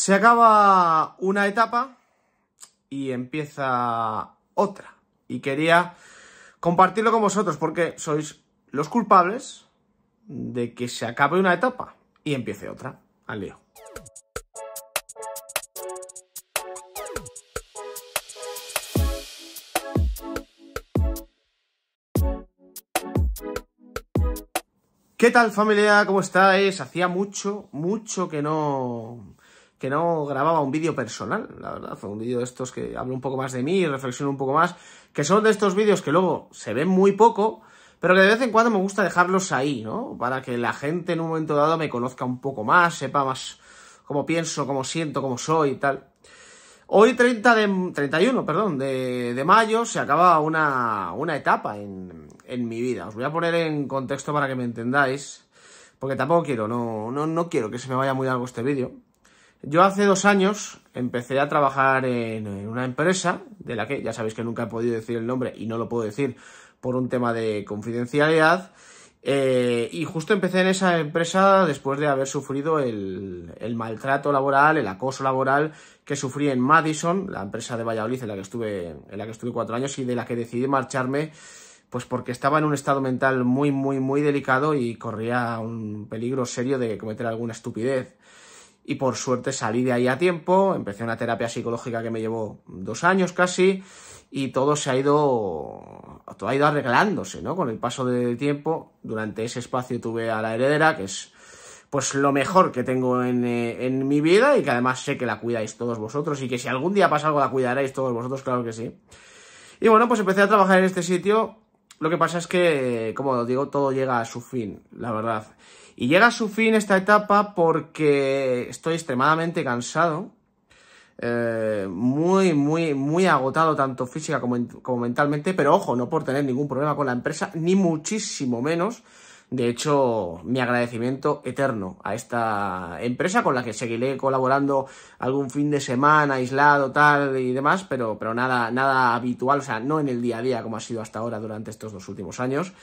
Se acaba una etapa y empieza otra. Y quería compartirlo con vosotros porque sois los culpables de que se acabe una etapa y empiece otra. Al lío. ¿Qué tal familia? ¿Cómo estáis? Hacía mucho, mucho que no que no grababa un vídeo personal, la verdad, fue un vídeo de estos que hablo un poco más de mí y reflexiono un poco más, que son de estos vídeos que luego se ven muy poco, pero que de vez en cuando me gusta dejarlos ahí, ¿no? Para que la gente en un momento dado me conozca un poco más, sepa más cómo pienso, cómo siento, cómo soy y tal. Hoy 30 de, 31 perdón, de, de mayo se acaba una, una etapa en, en, mi vida. Os voy a poner en contexto para que me entendáis, porque tampoco quiero, no, no, no quiero que se me vaya muy largo este vídeo. Yo hace dos años empecé a trabajar en, una empresa de la que ya sabéis que nunca he podido decir el nombre y no lo puedo decir por un tema de confidencialidad. Eh, y justo empecé en esa empresa después de haber sufrido el, el, maltrato laboral, el acoso laboral que sufrí en Madison, la empresa de Valladolid en la que estuve, en la que estuve cuatro años y de la que decidí marcharme, pues porque estaba en un estado mental muy, muy, muy delicado y corría un peligro serio de cometer alguna estupidez y por suerte salí de ahí a tiempo, empecé una terapia psicológica que me llevó dos años casi y todo se ha ido, todo ha ido arreglándose, ¿no? Con el paso del tiempo, durante ese espacio tuve a la heredera, que es pues lo mejor que tengo en, eh, en mi vida y que además sé que la cuidáis todos vosotros y que si algún día pasa algo la cuidaréis todos vosotros, claro que sí. Y bueno, pues empecé a trabajar en este sitio lo que pasa es que, como digo, todo llega a su fin, la verdad. Y llega a su fin esta etapa porque estoy extremadamente cansado. Eh, muy, muy, muy agotado, tanto física como mentalmente, pero ojo, no por tener ningún problema con la empresa, ni muchísimo menos, de hecho, mi agradecimiento eterno a esta empresa con la que seguiré colaborando algún fin de semana, aislado, tal y demás, pero, nada, nada habitual, o sea, no en el día a día como ha sido hasta ahora durante estos dos últimos años.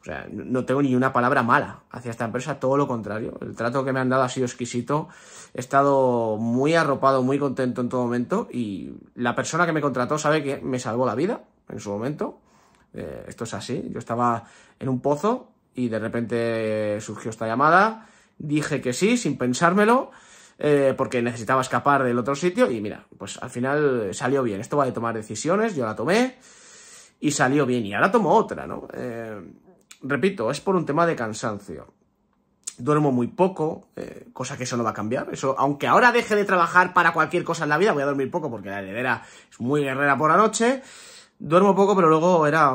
O sea, no tengo ni una palabra mala hacia esta empresa, todo lo contrario. El trato que me han dado ha sido exquisito. He estado muy arropado, muy contento en todo momento y la persona que me contrató sabe que me salvó la vida en su momento. Eh, esto es así. Yo estaba en un pozo, y de repente surgió esta llamada. Dije que sí, sin pensármelo, eh, porque necesitaba escapar del otro sitio y mira, pues al final salió bien. Esto va de tomar decisiones, yo la tomé y salió bien y ahora tomo otra, ¿no? Eh, repito, es por un tema de cansancio. Duermo muy poco, eh, cosa que eso no va a cambiar. Eso, aunque ahora deje de trabajar para cualquier cosa en la vida, voy a dormir poco porque la heredera es muy guerrera por la noche. Duermo poco, pero luego era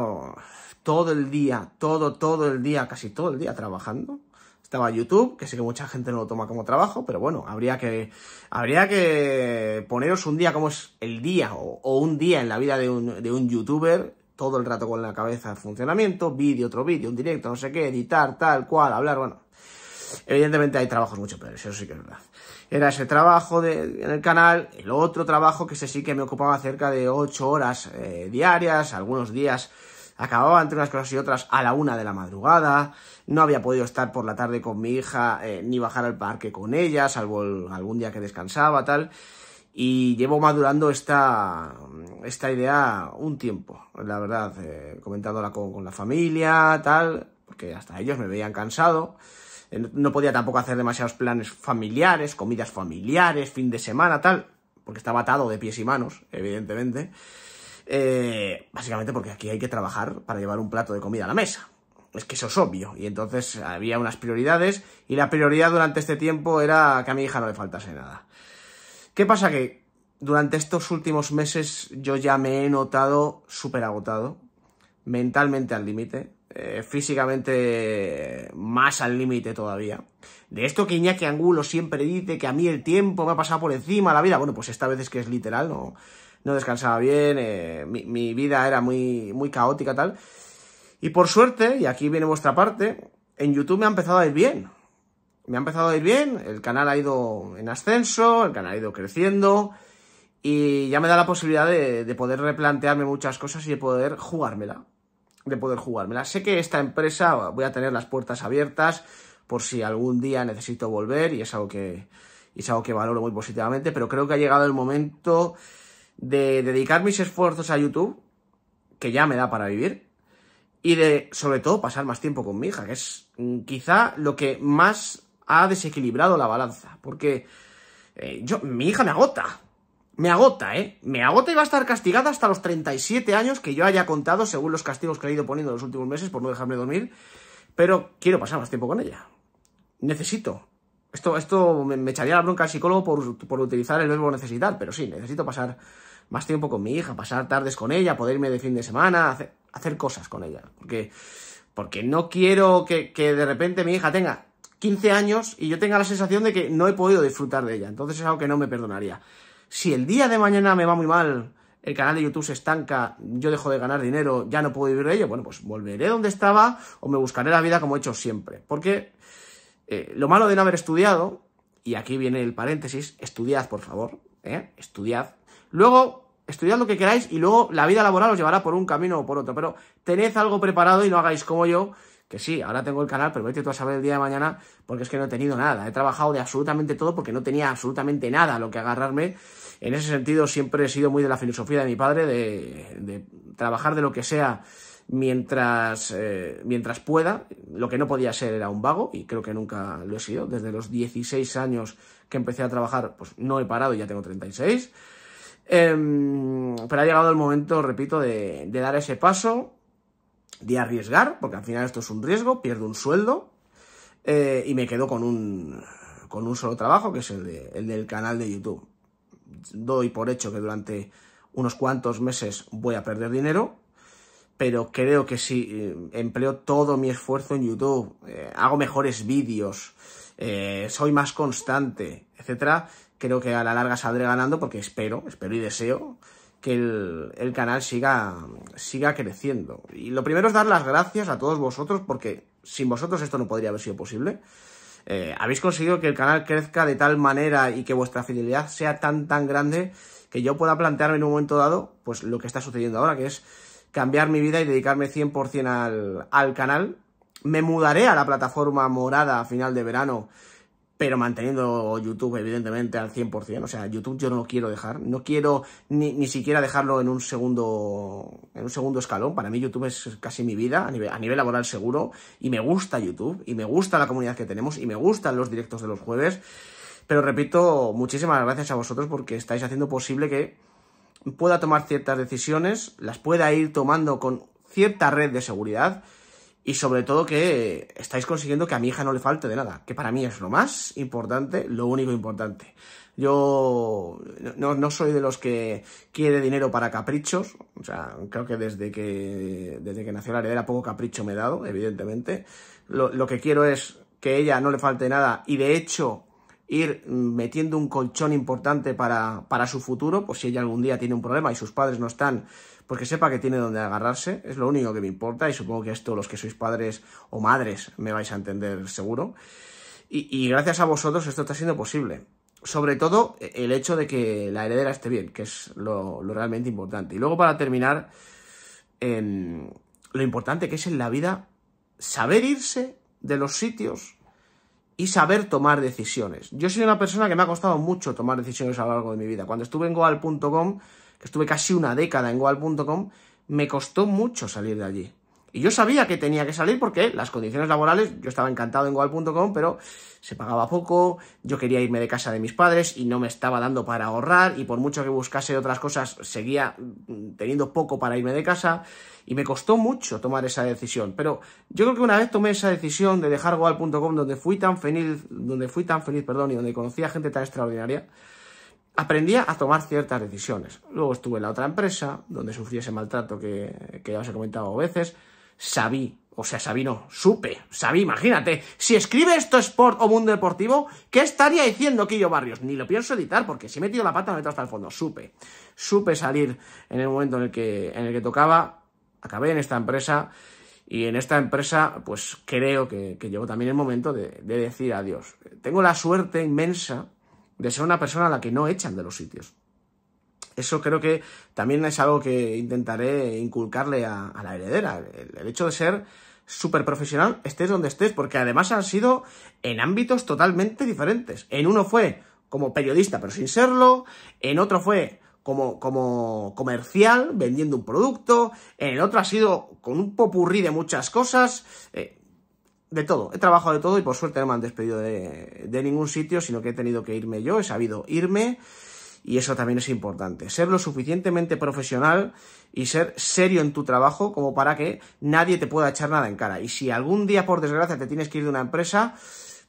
todo el día, todo, todo el día, casi todo el día trabajando. Estaba YouTube, que sé que mucha gente no lo toma como trabajo, pero bueno, habría que, habría que poneros un día como es el día o, un día en la vida de un, de un youtuber todo el rato con la cabeza en funcionamiento, vídeo, otro vídeo, un directo, no sé qué, editar, tal, cual, hablar, bueno. Evidentemente hay trabajos mucho peores, eso sí que es verdad. Era ese trabajo en el canal, el otro trabajo que sé sí que me ocupaba cerca de 8 horas eh, diarias, algunos días acababa entre unas cosas y otras a la una de la madrugada, no había podido estar por la tarde con mi hija eh, ni bajar al parque con ella, salvo algún día que descansaba, tal. Y llevo madurando esta, idea un tiempo, la verdad, eh, comentándola con, con la familia, tal, porque hasta ellos me veían cansado. Eh, no podía tampoco hacer demasiados planes familiares, comidas familiares, fin de semana, tal, porque estaba atado de pies y manos, evidentemente. Eh, básicamente porque aquí hay que trabajar para llevar un plato de comida a la mesa. Es que eso es obvio. Y entonces había unas prioridades y la prioridad durante este tiempo era que a mi hija no le faltase nada. ¿Qué pasa? Que durante estos últimos meses yo ya me he notado súper agotado, mentalmente al límite, eh, físicamente más al límite todavía. De esto que Iñaki Angulo siempre dice que a mí el tiempo me ha pasado por encima la vida, bueno, pues esta vez es que es literal, no, no descansaba bien, eh, mi, mi, vida era muy, muy caótica tal. Y por suerte, y aquí viene vuestra parte, en YouTube me ha empezado a ir bien. Me ha empezado a ir bien, el canal ha ido en ascenso, el canal ha ido creciendo y ya me da la posibilidad de, poder replantearme muchas cosas y de poder jugármela. De poder jugármela. Sé que esta empresa voy a tener las puertas abiertas por si algún día necesito volver y es algo que, y es algo que valoro muy positivamente, pero creo que ha llegado el momento de dedicar mis esfuerzos a YouTube, que ya me da para vivir, y de, sobre todo, pasar más tiempo con mi hija, que es mm, quizá lo que más ha desequilibrado la balanza, porque eh, yo, mi hija me agota, me agota, ¿eh? Me agota y va a estar castigada hasta los 37 años que yo haya contado, según los castigos que he ido poniendo en los últimos meses por no dejarme dormir, pero quiero pasar más tiempo con ella. Necesito. Esto, esto me, echaría la bronca al psicólogo por, por utilizar el verbo necesitar, pero sí, necesito pasar más tiempo con mi hija, pasar tardes con ella, poder irme de fin de semana, hacer, cosas con ella. Porque, porque no quiero que, de repente mi hija tenga 15 años y yo tenga la sensación de que no he podido disfrutar de ella. Entonces es algo que no me perdonaría. Si el día de mañana me va muy mal, el canal de YouTube se estanca, yo dejo de ganar dinero, ya no puedo vivir de ello, bueno, pues volveré donde estaba o me buscaré la vida como he hecho siempre. Porque eh, lo malo de no haber estudiado, y aquí viene el paréntesis, estudiad por favor, ¿eh? estudiad, Luego, estudiad lo que queráis y luego la vida laboral os llevará por un camino o por otro. Pero tened algo preparado y no hagáis como yo, que sí, ahora tengo el canal, pero vete tú a saber el día de mañana, porque es que no he tenido nada. He trabajado de absolutamente todo porque no tenía absolutamente nada a lo que agarrarme. En ese sentido, siempre he sido muy de la filosofía de mi padre, de, trabajar de lo que sea mientras, eh, mientras pueda. Lo que no podía ser era un vago, y creo que nunca lo he sido. Desde los 16 años que empecé a trabajar, pues no he parado y ya tengo 36. Em, pero ha llegado el momento, repito, de, dar ese paso, de arriesgar, porque al final esto es un riesgo, pierdo un sueldo eh, y me quedo con un, con un solo trabajo, que es el, del canal de YouTube. Doy por hecho que durante unos cuantos meses voy a perder dinero, pero creo que si eh, empleo todo mi esfuerzo en YouTube, eh, hago mejores vídeos, soy más constante, etcétera, creo que a la larga saldré ganando porque espero, espero y deseo que el, canal siga, siga creciendo. Y lo primero es dar las gracias a todos vosotros porque sin vosotros esto no podría haber sido posible. Eh, habéis conseguido que el canal crezca de tal manera y que vuestra fidelidad sea tan tan grande que yo pueda plantearme en un momento dado pues lo que está sucediendo ahora, que es cambiar mi vida y dedicarme 100% al, al canal. Me mudaré a la plataforma morada a final de verano pero manteniendo YouTube, evidentemente, al 100%. O sea, YouTube yo no lo quiero dejar. No quiero ni, ni siquiera dejarlo en un segundo en un segundo escalón. Para mí YouTube es casi mi vida, a nivel, a nivel laboral seguro. Y me gusta YouTube, y me gusta la comunidad que tenemos, y me gustan los directos de los jueves. Pero repito, muchísimas gracias a vosotros porque estáis haciendo posible que pueda tomar ciertas decisiones, las pueda ir tomando con cierta red de seguridad, y sobre todo que estáis consiguiendo que a mi hija no le falte de nada, que para mí es lo más importante, lo único importante. Yo no, soy de los que quiere dinero para caprichos. O sea, creo que desde que, desde que nació la heredera poco capricho me he dado, evidentemente. Lo, que quiero es que ella no le falte nada y de hecho ir metiendo un colchón importante para, para su futuro, por pues si ella algún día tiene un problema y sus padres no están, porque sepa que tiene donde agarrarse, es lo único que me importa y supongo que esto los que sois padres o madres me vais a entender seguro. Y, gracias a vosotros esto está siendo posible. Sobre todo eh, el hecho de que la heredera esté bien, que es lo, realmente importante. Y luego para terminar, en em, lo importante que es en la vida saber irse de los sitios y saber tomar decisiones. Yo soy una persona que me ha costado mucho tomar decisiones a lo largo de mi vida. Cuando estuve en goal.com que estuve casi una década en Goal.com, me costó mucho salir de allí. Y yo sabía que tenía que salir porque las condiciones laborales, yo estaba encantado en Goal.com, pero se pagaba poco, yo quería irme de casa de mis padres y no me estaba dando para ahorrar, y por mucho que buscase otras cosas, seguía teniendo poco para irme de casa, y me costó mucho tomar esa decisión. Pero yo creo que una vez tomé esa decisión de dejar Goal.com, donde fui tan feliz, donde fui tan feliz, perdón, y donde conocí a gente tan extraordinaria, aprendía a tomar ciertas decisiones. Luego estuve en la otra empresa, donde sufrí ese maltrato que, ya os he comentado veces. Sabí, o sea, sabí no, supe, sabí, imagínate. Si escribe esto Sport o Mundo Deportivo, ¿qué estaría diciendo Quillo Barrios? Ni lo pienso editar, porque si he metido la pata, me meto hasta el fondo. Supe, supe salir en el momento en el que, en el que tocaba. Acabé en esta empresa. Y en esta empresa, pues creo que, llegó también el momento de decir adiós. Tengo la suerte inmensa de ser una persona a la que no echan de los sitios. Eso creo que también es algo que intentaré inculcarle a, la heredera, el, hecho de ser súper profesional, estés donde estés, porque además han sido en ámbitos totalmente diferentes. En uno fue como periodista, pero sin serlo, en otro fue como, como comercial, vendiendo un producto, en el otro ha sido con un popurrí de muchas cosas. Eh, de todo, he trabajado de todo y por suerte no me han despedido de, de, ningún sitio, sino que he tenido que irme yo, he sabido irme y eso también es importante. Ser lo suficientemente profesional y ser serio en tu trabajo como para que nadie te pueda echar nada en cara. Y si algún día, por desgracia, te tienes que ir de una empresa,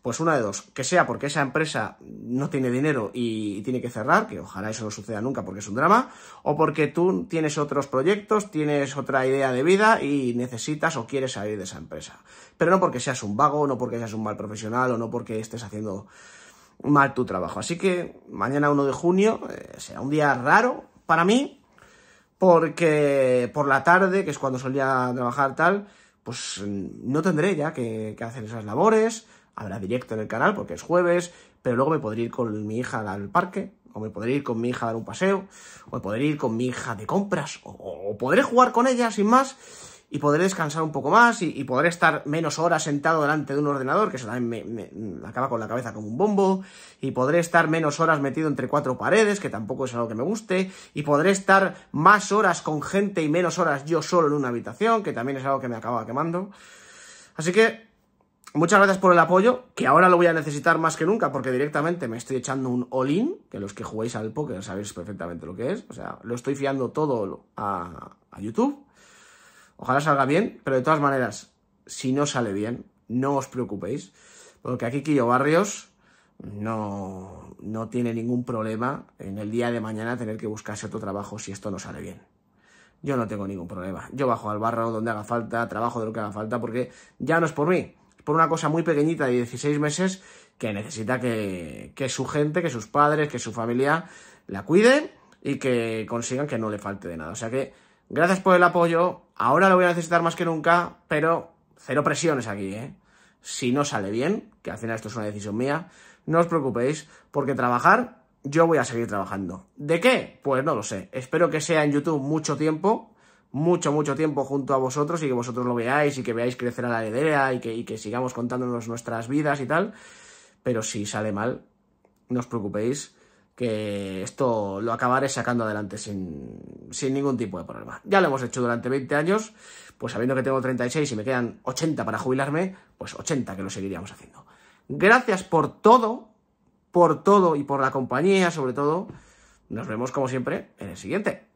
pues una de dos, que sea porque esa empresa no tiene dinero y tiene que cerrar, que ojalá eso no suceda nunca porque es un drama, o porque tú tienes otros proyectos, tienes otra idea de vida y necesitas o quieres salir de esa empresa. Pero no porque seas un vago, no porque seas un mal profesional o no porque estés haciendo mal tu trabajo. Así que mañana 1 de junio eh, será un día raro para mí, porque por la tarde, que es cuando solía trabajar tal, pues mm, no tendré ya que, que hacer esas labores, habrá directo en el canal porque es jueves, pero luego me podré ir con mi hija al parque, o me podré ir con mi hija a dar un paseo, o me podré ir con mi hija de compras, o, podré jugar con ella sin más, y podré descansar un poco más, y, podré estar menos horas sentado delante de un ordenador, que eso también me, me, acaba con la cabeza como un bombo, y podré estar menos horas metido entre cuatro paredes, que tampoco es algo que me guste, y podré estar más horas con gente y menos horas yo solo en una habitación, que también es algo que me acaba quemando. Así que Muchas gracias por el apoyo, que ahora lo voy a necesitar más que nunca porque directamente me estoy echando un all-in, que los que jugáis al póker sabéis perfectamente lo que es. O sea, lo estoy fiando todo a, YouTube. Ojalá salga bien, pero de todas maneras, si no sale bien, no os preocupéis, porque aquí Quillo Barrios no, no tiene ningún problema en el día de mañana tener que buscarse otro trabajo si esto no sale bien. Yo no tengo ningún problema. Yo bajo al barro donde haga falta, trabajo de lo que haga falta, porque ya no es por mí, por una cosa muy pequeñita de 16 meses que necesita que, su gente, que sus padres, que su familia la cuiden y que consigan que no le falte de nada. O sea que gracias por el apoyo, ahora lo voy a necesitar más que nunca, pero cero presiones aquí, ¿eh? Si no sale bien, que al final esto es una decisión mía, no os preocupéis, porque trabajar, yo voy a seguir trabajando. ¿De qué? Pues no lo sé. Espero que sea en YouTube mucho tiempo, mucho, mucho tiempo junto a vosotros y que vosotros lo veáis y que veáis crecer a la idea y que, que sigamos contándonos nuestras vidas y tal. Pero si sale mal, no os preocupéis que esto lo acabaré sacando adelante sin, sin, ningún tipo de problema. Ya lo hemos hecho durante 20 años, pues sabiendo que tengo 36 y me quedan 80 para jubilarme, pues 80 que lo seguiríamos haciendo. Gracias por todo, por todo y por la compañía sobre todo. Nos vemos como siempre en el siguiente.